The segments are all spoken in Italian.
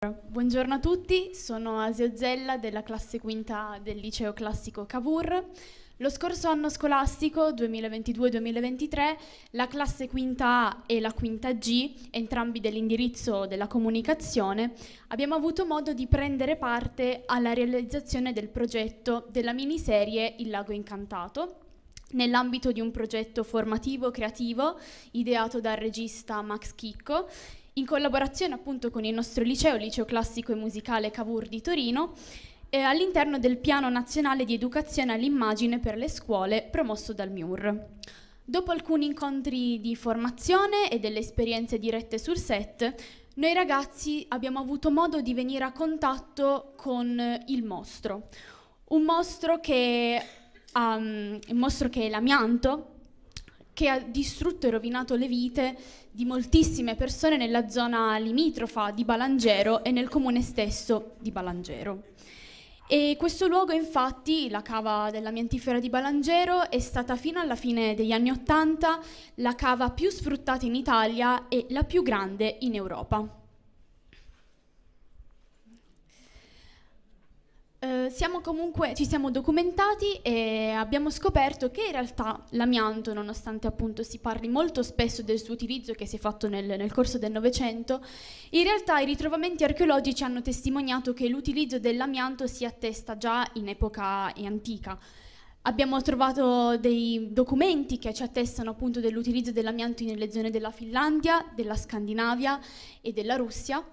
Buongiorno a tutti, sono Asio Zella della classe quinta del liceo classico Cavour. Lo scorso anno scolastico 2022-2023 la classe quinta A e la quinta G, entrambi dell'indirizzo della comunicazione, abbiamo avuto modo di prendere parte alla realizzazione del progetto della miniserie Il lago incantato nell'ambito di un progetto formativo creativo ideato dal regista Max Chicco in collaborazione appunto con il nostro liceo, Liceo Classico e Musicale Cavour di Torino, eh, all'interno del Piano Nazionale di Educazione all'Immagine per le Scuole promosso dal MIUR. Dopo alcuni incontri di formazione e delle esperienze dirette sul set, noi ragazzi abbiamo avuto modo di venire a contatto con il mostro, un mostro che, um, il mostro che è l'amianto, che ha distrutto e rovinato le vite di moltissime persone nella zona limitrofa di Balangero e nel comune stesso di Balangero. E questo luogo, infatti, la cava della di Balangero, è stata fino alla fine degli anni Ottanta la cava più sfruttata in Italia e la più grande in Europa. siamo comunque, ci siamo documentati e abbiamo scoperto che in realtà l'amianto, nonostante appunto si parli molto spesso del suo utilizzo che si è fatto nel, nel corso del Novecento, in realtà i ritrovamenti archeologici hanno testimoniato che l'utilizzo dell'amianto si attesta già in epoca antica. Abbiamo trovato dei documenti che ci attestano appunto dell'utilizzo dell'amianto nelle zone della Finlandia, della Scandinavia e della Russia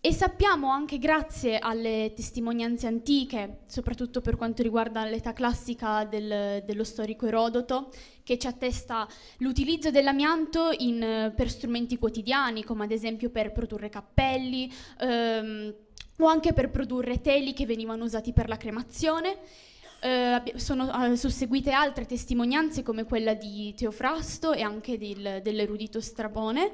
e sappiamo anche grazie alle testimonianze antiche, soprattutto per quanto riguarda l'età classica del, dello storico Erodoto, che ci attesta l'utilizzo dell'amianto in, per strumenti quotidiani, come ad esempio per produrre cappelli ehm, o anche per produrre teli che venivano usati per la cremazione. Eh, sono eh, susseguite altre testimonianze come quella di Teofrasto e anche del, dell'erudito Strabone.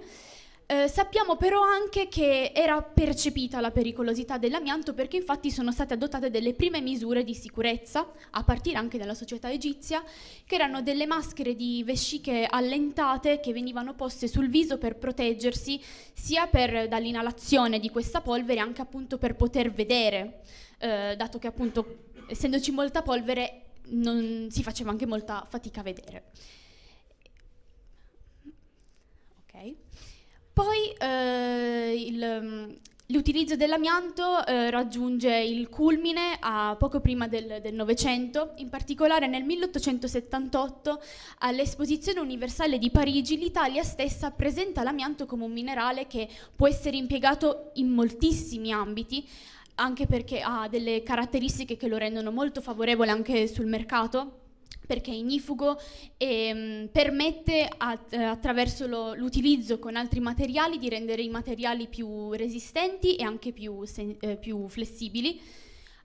Eh, sappiamo però anche che era percepita la pericolosità dell'amianto perché infatti sono state adottate delle prime misure di sicurezza, a partire anche dalla società egizia, che erano delle maschere di vesciche allentate che venivano poste sul viso per proteggersi sia per, dall'inalazione di questa polvere anche appunto per poter vedere, eh, dato che appunto essendoci molta polvere non, si faceva anche molta fatica a vedere. Okay. Poi eh, il, mm, l'utilizzo dell'amianto eh, raggiunge il culmine a poco prima del Novecento, in particolare nel 1878 all'Esposizione Universale di Parigi l'Italia stessa presenta l'amianto come un minerale che può essere impiegato in moltissimi ambiti, anche perché ha delle caratteristiche che lo rendono molto favorevole anche sul mercato perché è ignifugo e mh, mm, permette att eh, attraverso l'utilizzo con altri materiali di rendere i materiali più resistenti e anche più, eh, più flessibili.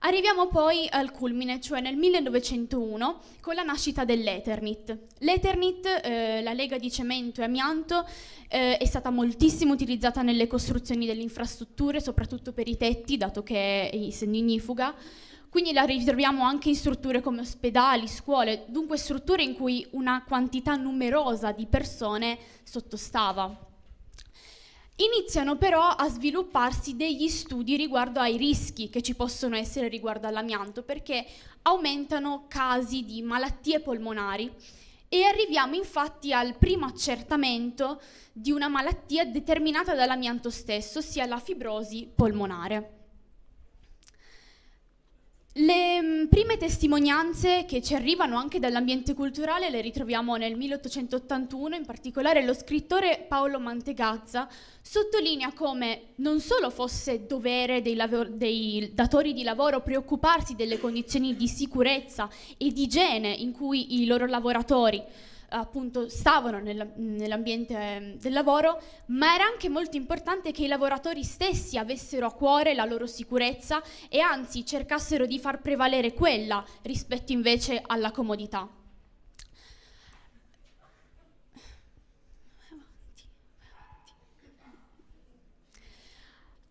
Arriviamo poi al culmine, cioè nel 1901, con la nascita dell'Eternit. L'Eternit, eh, la lega di cemento e amianto, eh, è stata moltissimo utilizzata nelle costruzioni delle infrastrutture, soprattutto per i tetti, dato che è eh, essendo ignifuga, quindi la ritroviamo anche in strutture come ospedali, scuole, dunque strutture in cui una quantità numerosa di persone sottostava. Iniziano però a svilupparsi degli studi riguardo ai rischi che ci possono essere riguardo all'amianto, perché aumentano casi di malattie polmonari e arriviamo infatti al primo accertamento di una malattia determinata dall'amianto stesso, ossia la fibrosi polmonare. Le mm, prime testimonianze che ci arrivano anche dall'ambiente culturale le ritroviamo nel 1881, in particolare lo scrittore Paolo Mantegazza sottolinea come non solo fosse dovere dei, dei datori di lavoro preoccuparsi delle condizioni di sicurezza e di igiene in cui i loro lavoratori appunto stavano nel, nell'ambiente ehm, del lavoro, ma era anche molto importante che i lavoratori stessi avessero a cuore la loro sicurezza e anzi cercassero di far prevalere quella rispetto invece alla comodità.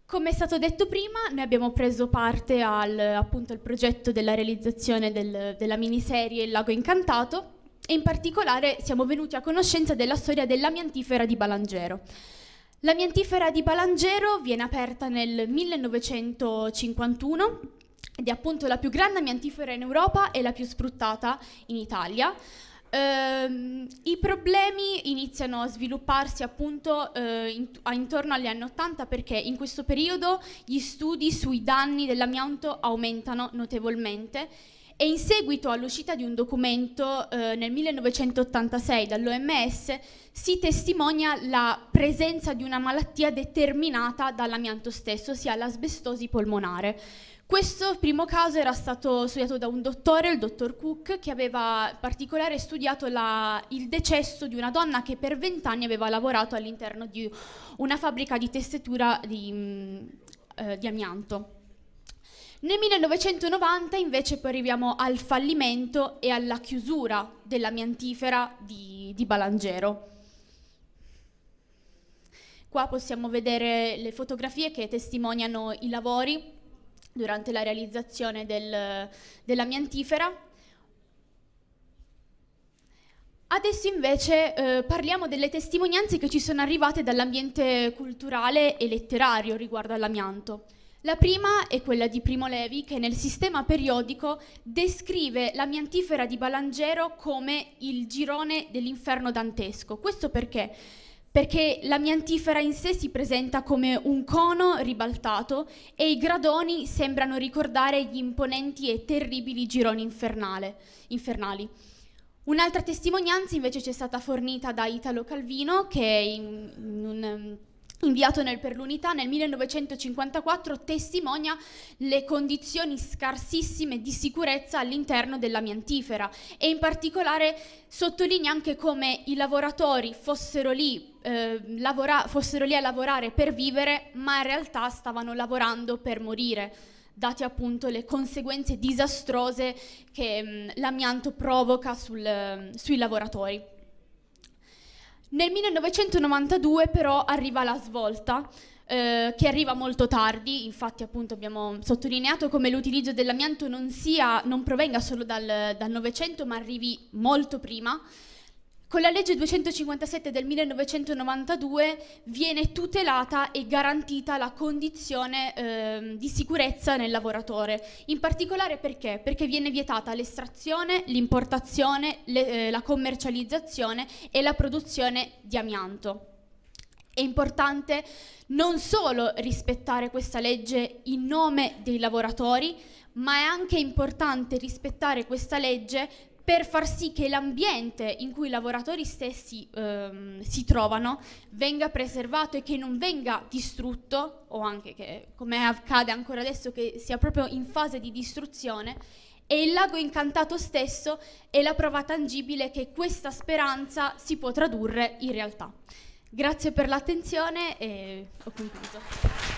Come è stato detto prima, noi abbiamo preso parte al, appunto, al progetto della realizzazione del, della miniserie Il Lago Incantato e in particolare siamo venuti a conoscenza della storia dell'amiantifera di Balangero. L'amiantifera di Balangero viene aperta nel 1951 ed è appunto la più grande amiantifera in Europa e la più sfruttata in Italia. Uh, I problemi iniziano a svilupparsi appunto uh, in, a, intorno agli anni 80 perché in questo periodo gli studi sui danni dell'amianto aumentano notevolmente e in seguito all'uscita di un documento eh, nel 1986 dall'OMS si testimonia la presenza di una malattia determinata dall'amianto stesso, ossia l'asbestosi polmonare. Questo primo caso era stato studiato da un dottore, il dottor Cook, che aveva in particolare studiato la, il decesso di una donna che per vent'anni aveva lavorato all'interno di una fabbrica di tessitura di, mm, eh, di amianto. Nel 1990 invece poi arriviamo al fallimento e alla chiusura della miantifera di, di Balangero. Qua possiamo vedere le fotografie che testimoniano i lavori durante la realizzazione del, della miantifera. Adesso invece eh, parliamo delle testimonianze che ci sono arrivate dall'ambiente culturale e letterario riguardo all'amianto. La prima è quella di Primo Levi che nel sistema periodico descrive la miantifera di Balangero come il girone dell'inferno dantesco. Questo perché? Perché la miantifera in sé si presenta come un cono ribaltato e i gradoni sembrano ricordare gli imponenti e terribili gironi infernali. Un'altra testimonianza invece ci è stata fornita da Italo Calvino che in, in un inviato nel per l'unità nel 1954 testimonia le condizioni scarsissime di sicurezza all'interno dell'amiantifera e in particolare sottolinea anche come i lavoratori fossero lì, eh, lavora- fossero lì a lavorare per vivere ma in realtà stavano lavorando per morire date appunto le conseguenze disastrose che mh, mm, l'amianto provoca sul, sui lavoratori. Nel 1992 però arriva la svolta, eh, che arriva molto tardi, infatti appunto abbiamo sottolineato come l'utilizzo dell'amianto non, sia, non provenga solo dal, dal Novecento ma arrivi molto prima, con la legge 257 del 1992 viene tutelata e garantita la condizione eh, di sicurezza nel lavoratore, in particolare perché? Perché viene vietata l'estrazione, l'importazione, eh, la commercializzazione e la produzione di amianto. È importante non solo rispettare questa legge in nome dei lavoratori, ma è anche importante rispettare questa legge per far sì che l'ambiente in cui i lavoratori stessi ehm, si trovano venga preservato e che non venga distrutto, o anche che, come accade ancora adesso, che sia proprio in fase di distruzione, e il lago incantato stesso è la prova tangibile che questa speranza si può tradurre in realtà. Grazie per l'attenzione e ho concluso.